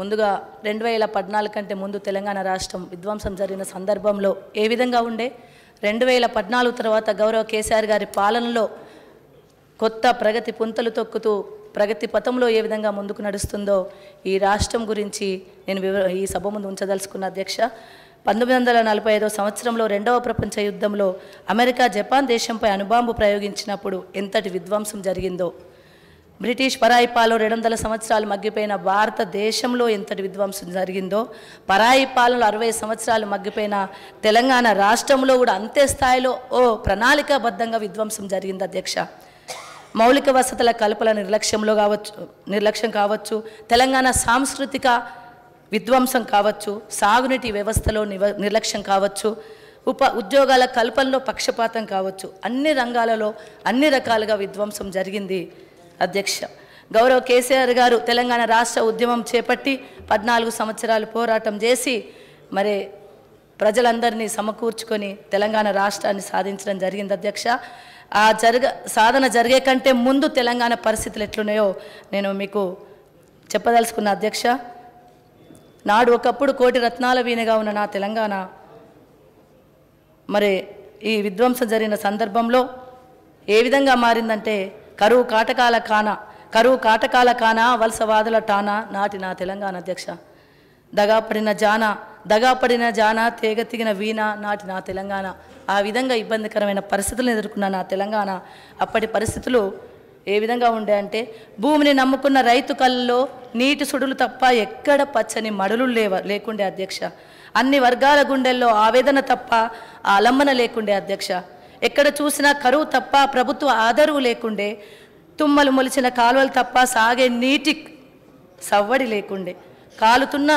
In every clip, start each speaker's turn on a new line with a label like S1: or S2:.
S1: ముందుగా రెండు వేల పద్నాలుగు కంటే ముందు తెలంగాణ రాష్ట్రం విధ్వంసం జరిగిన సందర్భంలో ఏ విధంగా ఉండే రెండు వేల పద్నాలుగు తర్వాత గౌరవ కేసీఆర్ గారి పాలనలో కొత్త ప్రగతి పుంతలు తొక్కుతూ ప్రగతి పథంలో ఏ విధంగా ముందుకు నడుస్తుందో ఈ రాష్ట్రం గురించి నేను ఈ సభ ముందు ఉంచదలుచుకున్న అధ్యక్ష పంతొమ్మిది వందల నలభై సంవత్సరంలో రెండవ ప్రపంచ యుద్ధంలో అమెరికా జపాన్ దేశంపై అణుబాంబు ప్రయోగించినప్పుడు ఎంతటి విధ్వంసం జరిగిందో బ్రిటిష్ పరాయిపాలన రెండు వందల సంవత్సరాలు మగ్గిపోయిన భారతదేశంలో ఎంతటి విధ్వంసం జరిగిందో పరాయి అరవై సంవత్సరాలు మగ్గిపోయిన తెలంగాణ రాష్ట్రంలో కూడా అంతే స్థాయిలో ఓ ప్రణాళికాబద్ధంగా విధ్వంసం జరిగింది అధ్యక్ష మౌలిక వసతుల కల్పన నిర్లక్ష్యంలో కావచ్చు నిర్లక్ష్యం కావచ్చు తెలంగాణ సాంస్కృతిక విధ్వంసం కావచ్చు సాగునీటి వ్యవస్థలో నిర్లక్ష్యం కావచ్చు ఉప ఉద్యోగాల కల్పనలో పక్షపాతం కావచ్చు అన్ని రంగాలలో అన్ని రకాలుగా విధ్వంసం జరిగింది అధ్యక్ష గౌరవ్ కేసీఆర్ గారు తెలంగాణ రాష్ట్ర ఉద్యమం చేపట్టి పద్నాలుగు సంవత్సరాలు పోరాటం చేసి మరి ప్రజలందరినీ సమకూర్చుకొని తెలంగాణ రాష్ట్రాన్ని సాధించడం జరిగింది అధ్యక్ష ఆ జరగ సాధన జరిగే కంటే ముందు తెలంగాణ పరిస్థితులు ఎట్లున్నాయో నేను మీకు చెప్పదలుచుకున్న అధ్యక్ష నాడు ఒకప్పుడు కోటి రత్నాల వీణగా ఉన్న నా తెలంగాణ మరి ఈ విధ్వంసం జరిగిన సందర్భంలో ఏ విధంగా మారిందంటే కరువు కాటకాల కాన కరువు కాటకాల కాన వలసవాదుల టానా నాటి నా తెలంగాణ అధ్యక్ష దగాపడిన జాన దగాపడిన జాన తీగతిగిన వీణ నాటి నా తెలంగాణ ఆ విధంగా ఇబ్బందికరమైన పరిస్థితులను ఎదుర్కొన్న నా తెలంగాణ అప్పటి పరిస్థితులు ఏ విధంగా ఉండే అంటే భూమిని నమ్ముకున్న రైతు కళ్ళలో నీటి సుడులు తప్ప ఎక్కడ పచ్చని మడులు లేవ లేకుండే అధ్యక్ష అన్ని వర్గాల గుండెల్లో ఆవేదన తప్ప ఆలంబన లేకుండే అధ్యక్ష ఎక్కడ చూసినా కరువు తప్ప ప్రభుత్వ ఆదరువు లేకుండే తుమ్మలు మొలిచిన కాలువలు తప్ప సాగే నీటి సవ్వడి లేకుండే కాలుతున్న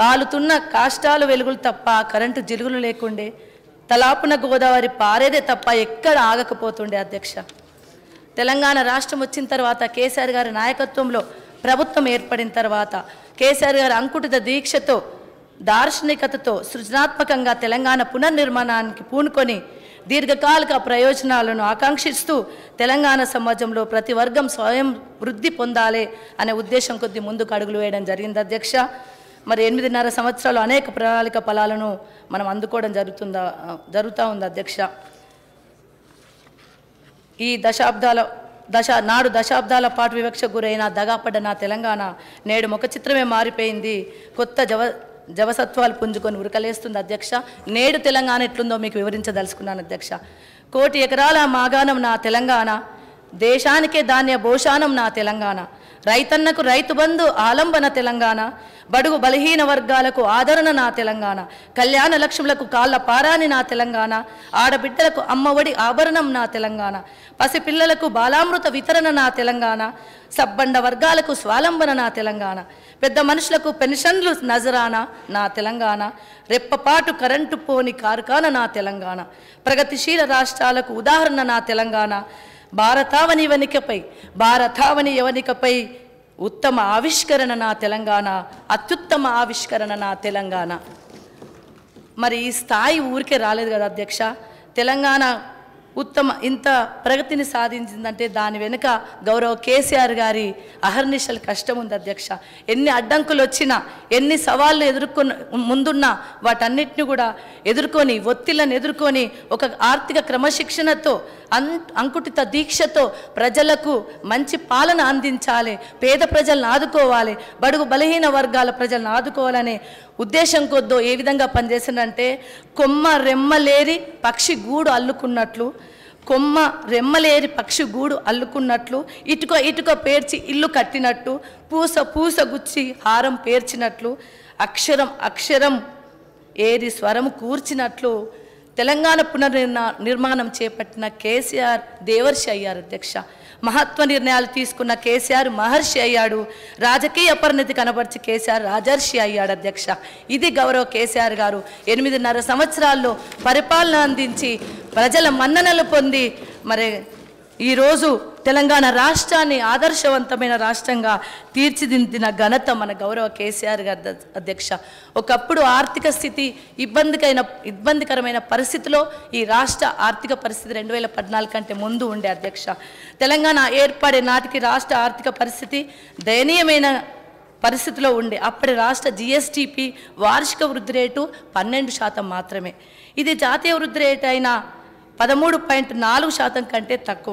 S1: కాలుతున్న కాష్టాలు వెలుగులు తప్ప కరెంటు జిలుగులు లేకుండే తలాపున గోదావరి పారేదే తప్ప ఎక్కడ ఆగకపోతుండే అధ్యక్ష తెలంగాణ రాష్ట్రం వచ్చిన తర్వాత కేసీఆర్ గారి నాయకత్వంలో ప్రభుత్వం ఏర్పడిన తర్వాత కేసీఆర్ గారి అంకుటిత దీక్షతో దార్శనికతతో సృజనాత్మకంగా తెలంగాణ పునర్నిర్మాణానికి పూనుకొని దీర్ఘకాలిక ప్రయోజనాలను ఆకాంక్షిస్తూ తెలంగాణ సమాజంలో ప్రతి వర్గం స్వయం వృద్ధి పొందాలి అనే ఉద్దేశం కొద్ది ముందుకు అడుగులు వేయడం జరిగింది అధ్యక్ష మరి ఎనిమిదిన్నర సంవత్సరాలు అనేక ప్రణాళిక ఫలాలను మనం అందుకోవడం జరుగుతుందా జరుగుతూ ఉంది అధ్యక్ష ఈ దశాబ్దాల దశ నాడు దశాబ్దాల పాటు వివక్ష గురైన దగాపడ్డ నా తెలంగాణ నేడు ముఖ చిత్రమే మారిపోయింది కొత్త జవ జవసత్వాలు పుంజుకొని ఉరకలేస్తుంది అధ్యక్ష నేడు తెలంగాణ ఎట్లుందో మీకు వివరించదలుచుకున్నాను అధ్యక్ష కోటి ఎకరాల మాగాణం నా తెలంగాణ దేశానికే ధాన్య భోషానం నా తెలంగాణ రైతన్నకు రైతు బంధు ఆలంబన తెలంగాణ బడుగు బలహీన వర్గాలకు ఆదరణ నా తెలంగాణ కళ్యాణ లక్ష్ములకు కాళ్ళ పారాని నా తెలంగాణ ఆడబిడ్డలకు అమ్మఒడి ఆభరణం నా తెలంగాణ పసిపిల్లలకు బాలామృత వితరణ నా తెలంగాణ సబ్బండ వర్గాలకు స్వాలంబన నా తెలంగాణ పెద్ద మనుషులకు పెన్షన్లు నజరాన నా తెలంగాణ రెప్పపాటు కరెంటు పోని కార్ఖాన నా తెలంగాణ ప్రగతిశీల రాష్ట్రాలకు ఉదాహరణ నా తెలంగాణ భారతావని వనికపై భారతావని యవనికపై ఉత్తమ ఆవిష్కరణ నా తెలంగాణ అత్యుత్తమ ఆవిష్కరణ నా తెలంగాణ మరి ఈ స్థాయి ఊరికే రాలేదు కదా అధ్యక్ష తెలంగాణ ఉత్తమ ఇంత ప్రగతిని సాధించిందంటే దాని వెనుక గౌరవ కేసీఆర్ గారి అహర్నిశలు కష్టం ఉంది అధ్యక్ష ఎన్ని అడ్డంకులు వచ్చినా ఎన్ని సవాళ్ళు ఎదుర్కొన్న ముందున్నా వాటన్నిటిని కూడా ఎదుర్కొని ఒత్తిళ్ళని ఎదుర్కొని ఒక ఆర్థిక క్రమశిక్షణతో అన్ అంకుటిత దీక్షతో ప్రజలకు మంచి పాలన అందించాలి పేద ప్రజలను ఆదుకోవాలి బడుగు బలహీన వర్గాల ప్రజలను ఆదుకోవాలనే ఉద్దేశం కొద్దో ఏ విధంగా పనిచేసిందంటే కొమ్మ రెమ్మలేరి పక్షి గూడు అల్లుకున్నట్లు కొమ్మ రెమ్మలేరి పక్షి గూడు అల్లుకున్నట్లు ఇటుక ఇటుక పేర్చి ఇల్లు కట్టినట్టు పూస పూస గుచ్చి హారం పేర్చినట్లు అక్షరం అక్షరం ఏరి స్వరం కూర్చినట్లు తెలంగాణ పునర్నిర్మాణం చేపట్టిన కేసీఆర్ దేవర్షి అయ్యారు అధ్యక్ష మహత్వ నిర్ణయాలు తీసుకున్న కేసీఆర్ మహర్షి అయ్యాడు రాజకీయ పరిణితి కనపరిచి కేసీఆర్ రాజర్షి అయ్యాడు అధ్యక్ష ఇది గౌరవ కేసీఆర్ గారు ఎనిమిదిన్నర సంవత్సరాల్లో పరిపాలన అందించి ప్రజల మన్ననలు పొంది మరి ఈరోజు తెలంగాణ రాష్ట్రాన్ని ఆదర్శవంతమైన రాష్ట్రంగా తీర్చిదిద్దిన ఘనత మన గౌరవ కేసీఆర్ గారి అధ్యక్ష ఒకప్పుడు ఆర్థిక స్థితి ఇబ్బందికైన ఇబ్బందికరమైన పరిస్థితిలో ఈ రాష్ట్ర ఆర్థిక పరిస్థితి రెండు వేల పద్నాలుగు కంటే ముందు ఉండే అధ్యక్ష తెలంగాణ ఏర్పడే నాటికి రాష్ట్ర ఆర్థిక పరిస్థితి దయనీయమైన పరిస్థితిలో ఉండే అప్పటి రాష్ట్ర జిఎస్టిపి వార్షిక వృద్ధి రేటు పన్నెండు శాతం మాత్రమే ఇది జాతీయ వృద్ధి రేటు అయిన పదమూడు పాయింట్ నాలుగు శాతం కంటే తక్కువ